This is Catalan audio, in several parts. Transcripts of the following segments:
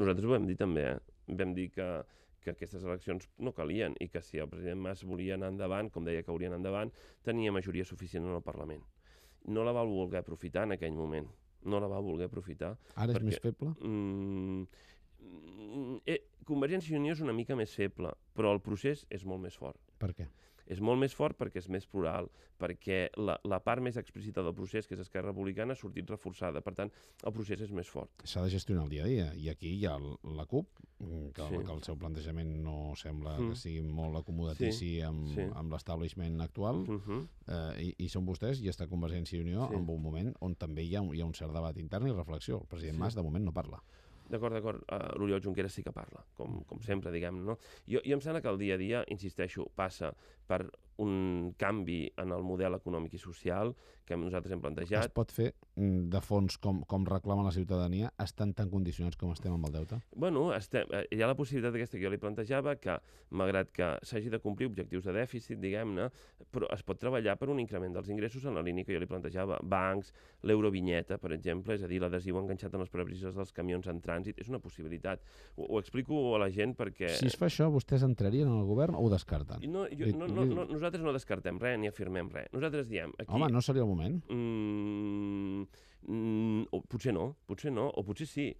nosaltres ho vam dir també, eh? vam dir que, que aquestes eleccions no calien i que si el president Mas volia anar endavant, com deia que hauria anar endavant, tenia majoria suficient en el Parlament. No la va voler aprofitar en aquell moment. No la va voler aprofitar. Ara perquè, és més feble? Mm, mm eh, Convergència i Unió és una mica més feble, però el procés és molt més fort. Per què? És molt més fort perquè és més plural, perquè la, la part més explícita del procés, que és Esquerra Republicana, ha sortit reforçada. Per tant, el procés és més fort. S'ha de gestionar el dia a dia. I aquí hi ha la CUP, que, sí. que el seu plantejament no sembla mm. que sigui molt acomodatici sí. amb, sí. amb l'establishment actual. Mm -hmm. eh, i, I són vostès, i està Convergència i Unió, sí. en un moment on també hi ha, hi ha un cert debat intern i reflexió. El president sí. Mas, de moment, no parla. D'acord, d'acord. Uh, L'Oriol Junqueras sí que parla, com, com sempre, diguem no? Jo, jo em sembla que el dia a dia, insisteixo, passa per un canvi en el model econòmic i social que nosaltres hem plantejat. Es pot fer mm, de fons com, com reclama la ciutadania? Estan tan condicionats com estem amb el deute? Bueno, estem, eh, hi ha la possibilitat aquesta que jo li plantejava que, malgrat que s'hagi de complir objectius de dèficit, diguem-ne, però es pot treballar per un increment dels ingressos en la línia que jo li plantejava. Bancs, l'eurovinyeta, per exemple, és a dir, l'adhesiu enganxat en les previsions dels camions entrants trànsit, és una possibilitat. Ho, ho explico a la gent perquè... Si es fa això, vostès entrarien en el govern o ho descarten? No, jo, no, no, no, nosaltres no descartem res ni afirmem res. Nosaltres diem... Aquí, Home, no seria el moment? Mm, mm, o potser no, potser no, o potser sí.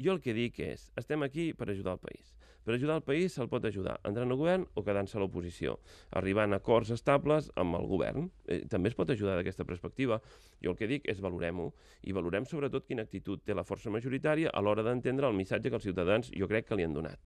Jo el que dic és, estem aquí per ajudar el país. Per ajudar el país se'l pot ajudar entrant al govern o quedant-se a l'oposició, arribant a acords estables amb el govern. Eh, també es pot ajudar d'aquesta perspectiva. Jo el que dic és valorem-ho i valorem sobretot quina actitud té la força majoritària a l'hora d'entendre el missatge que els ciutadans jo crec que li han donat.